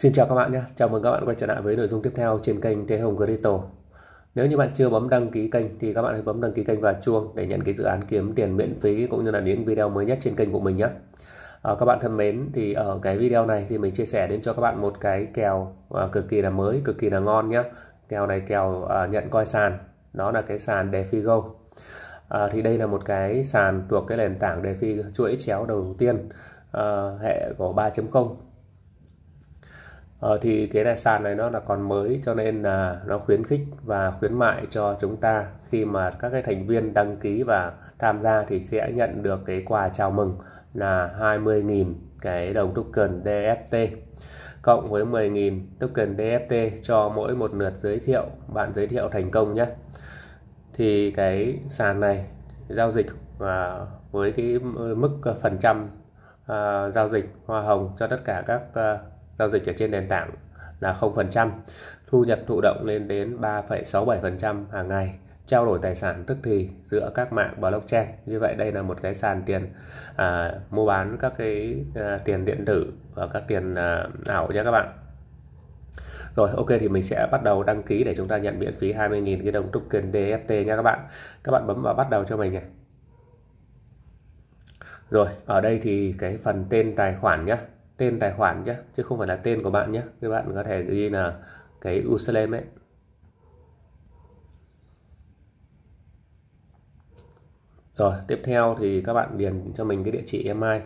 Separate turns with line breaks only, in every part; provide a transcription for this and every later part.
Xin chào các bạn nhé, chào mừng các bạn quay trở lại với nội dung tiếp theo trên kênh Thế Hồng Crypto. Nếu như bạn chưa bấm đăng ký kênh thì các bạn hãy bấm đăng ký kênh và chuông để nhận cái dự án kiếm tiền miễn phí cũng như là những video mới nhất trên kênh của mình nhé. À, các bạn thân mến thì ở cái video này thì mình chia sẻ đến cho các bạn một cái kèo à, cực kỳ là mới, cực kỳ là ngon nhé. Kèo này kèo à, nhận coi sàn, nó là cái sàn DeFiGo. À, thì đây là một cái sàn thuộc cái nền tảng DeFi chuỗi chéo đầu tiên à, hệ của 3.0 Ờ, thì cái tài sản này nó là còn mới cho nên là nó khuyến khích và khuyến mại cho chúng ta khi mà các cái thành viên đăng ký và tham gia thì sẽ nhận được cái quà chào mừng là 20.000 cái đồng token DFT cộng với 10.000 token DFT cho mỗi một lượt giới thiệu bạn giới thiệu thành công nhé thì cái sàn này giao dịch à, với cái mức phần trăm à, giao dịch hoa hồng cho tất cả các à, giao dịch ở trên nền tảng là 0%, thu nhập thụ động lên đến 3,67% hàng ngày, trao đổi tài sản tức thì giữa các mạng blockchain. Như vậy đây là một cái sàn tiền à, mua bán các cái à, tiền điện tử và các tiền à, ảo nha các bạn. Rồi ok thì mình sẽ bắt đầu đăng ký để chúng ta nhận miễn phí 20.000 cái đồng token DFT nha các bạn. Các bạn bấm vào bắt đầu cho mình này. Rồi, ở đây thì cái phần tên tài khoản nhé tên tài khoản nhé chứ không phải là tên của bạn nhé các bạn có thể ghi là cái username ấy rồi tiếp theo thì các bạn điền cho mình cái địa chỉ email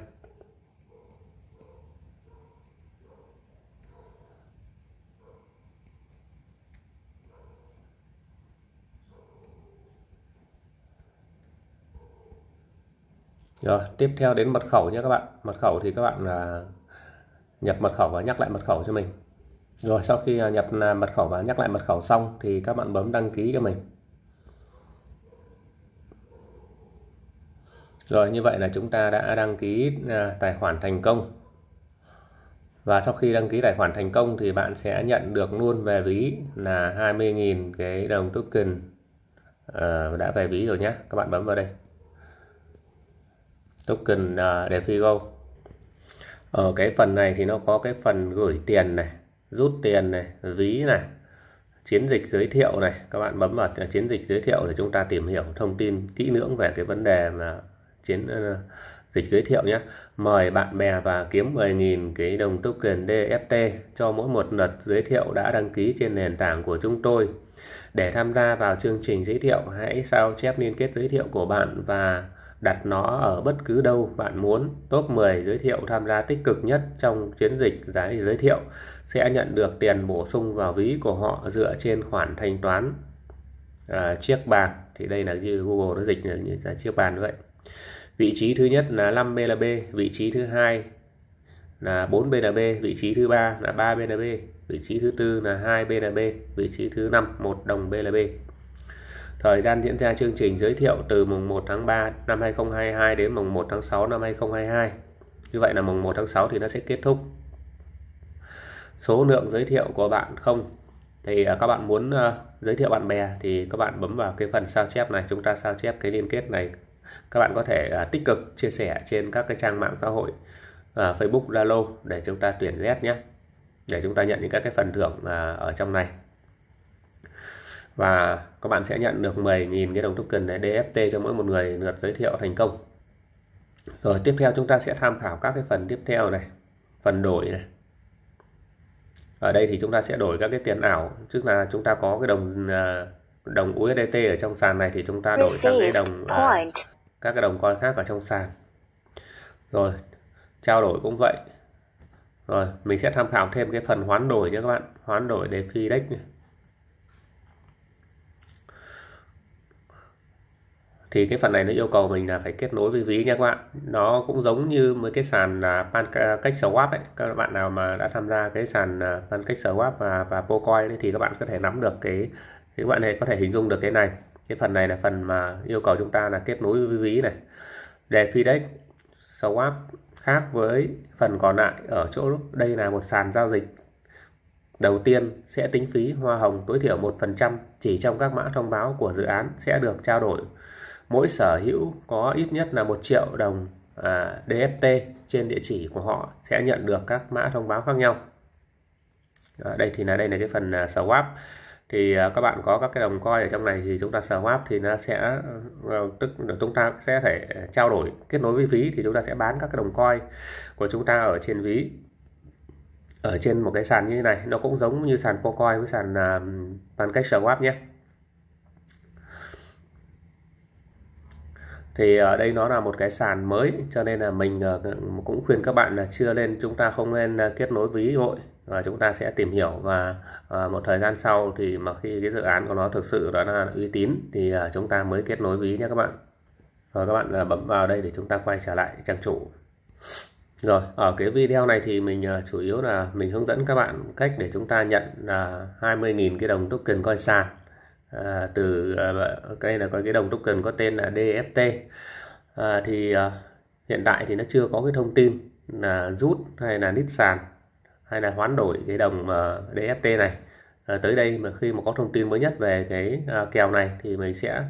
Rồi, tiếp theo đến mật khẩu nhé các bạn. Mật khẩu thì các bạn là nhập mật khẩu và nhắc lại mật khẩu cho mình rồi sau khi à, nhập à, mật khẩu và nhắc lại mật khẩu xong thì các bạn bấm đăng ký cho mình Rồi như vậy là chúng ta đã đăng ký à, tài khoản thành công. Và sau khi đăng ký tài khoản thành công thì bạn sẽ nhận được luôn về ví là 20.000 cái đồng token đã về ví rồi nhé. Các bạn bấm vào đây. Token uh, DeFi Go ở cái phần này thì nó có cái phần gửi tiền này rút tiền này ví này chiến dịch giới thiệu này các bạn bấm vào à, chiến dịch giới thiệu để chúng ta tìm hiểu thông tin kỹ lưỡng về cái vấn đề mà chiến uh, dịch giới thiệu nhé mời bạn bè và kiếm 10.000 cái đồng token DFT cho mỗi một lượt giới thiệu đã đăng ký trên nền tảng của chúng tôi để tham gia vào chương trình giới thiệu hãy sao chép liên kết giới thiệu của bạn và đặt nó ở bất cứ đâu bạn muốn. Top 10 giới thiệu tham gia tích cực nhất trong chiến dịch giá giới thiệu sẽ nhận được tiền bổ sung vào ví của họ dựa trên khoản thanh toán à, chiếc bàn. Thì đây là như Google nó dịch là như giá chiếc bàn vậy. Vị trí thứ nhất là 5 BNB, vị trí thứ hai là 4 BNB, vị trí thứ ba là 3 BNB, vị trí thứ tư là 2 BNB, vị trí thứ năm 1 đồng BNB. Thời gian diễn ra chương trình giới thiệu từ mùng 1 tháng 3 năm 2022 đến mùng 1 tháng 6 năm 2022. Như vậy là mùng 1 tháng 6 thì nó sẽ kết thúc. Số lượng giới thiệu của bạn không thì à, các bạn muốn à, giới thiệu bạn bè thì các bạn bấm vào cái phần sao chép này, chúng ta sao chép cái liên kết này. Các bạn có thể à, tích cực chia sẻ trên các cái trang mạng xã hội Facebook, Zalo để chúng ta tuyển Z nhé. Để chúng ta nhận những các cái phần thưởng ở trong này và các bạn sẽ nhận được 10.000 cái đồng token này DFT cho mỗi một người lượt giới thiệu thành công rồi tiếp theo chúng ta sẽ tham khảo các cái phần tiếp theo này phần đổi này ở đây thì chúng ta sẽ đổi các cái tiền ảo tức là chúng ta có cái đồng à, đồng USDT ở trong sàn này thì chúng ta đổi sang cái đồng à, các cái đồng coin khác ở trong sàn rồi trao đổi cũng vậy rồi mình sẽ tham khảo thêm cái phần hoán đổi nhé các bạn hoán đổi để phi deck thì cái phần này nó yêu cầu mình là phải kết nối với ví nha các bạn nó cũng giống như với cái sàn là pancake swap ấy các bạn nào mà đã tham gia cái sàn à, pancake swap và và pocoin thì các bạn có thể nắm được cái các bạn này có thể hình dung được cái này cái phần này là phần mà yêu cầu chúng ta là kết nối với ví này để fidex swap khác với phần còn lại ở chỗ đây là một sàn giao dịch đầu tiên sẽ tính phí hoa hồng tối thiểu 1% chỉ trong các mã thông báo của dự án sẽ được trao đổi mỗi sở hữu có ít nhất là một triệu đồng à, DFT trên địa chỉ của họ sẽ nhận được các mã thông báo khác nhau à, đây thì là đây là cái phần à, swap thì à, các bạn có các cái đồng coin ở trong này thì chúng ta swap thì nó sẽ à, tức là chúng ta sẽ thể trao đổi kết nối với ví thì chúng ta sẽ bán các cái đồng coin của chúng ta ở trên ví ở trên một cái sàn như thế này nó cũng giống như sàn Pocoin với sàn uh, Pancake Swap nhé thì ở ờ, đây nó là một cái sàn mới cho nên là mình ờ, cũng khuyên các bạn là chưa lên chúng ta không nên ờ, kết nối ví hội và chúng ta sẽ tìm hiểu và một thời gian sau thì mà khi cái dự án của nó thực sự đó là uy tín thì chúng ta mới kết nối ví nhé các bạn rồi các bạn bấm vào đây để chúng ta quay trở lại trang chủ rồi ở cái video này thì mình chủ yếu là mình hướng dẫn các bạn cách để chúng ta nhận là 20.000 cái đồng token coin sàn à, từ à, đây là có cái đồng token có tên là DFT à, thì à, hiện tại thì nó chưa có cái thông tin là rút hay là nít sàn hay là hoán đổi cái đồng à, DFT này à, tới đây mà khi mà có thông tin mới nhất về cái à, kèo này thì mình sẽ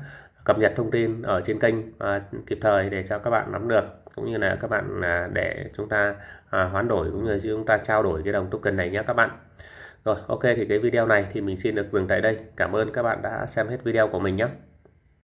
cập nhật thông tin ở trên kênh à, kịp thời để cho các bạn nắm được cũng như là các bạn à, để chúng ta à, hoán đổi cũng như là chúng ta trao đổi cái đồng token này nhé các bạn rồi ok thì cái video này thì mình xin được dừng tại đây. Cảm ơn các bạn đã xem hết video của mình nhé.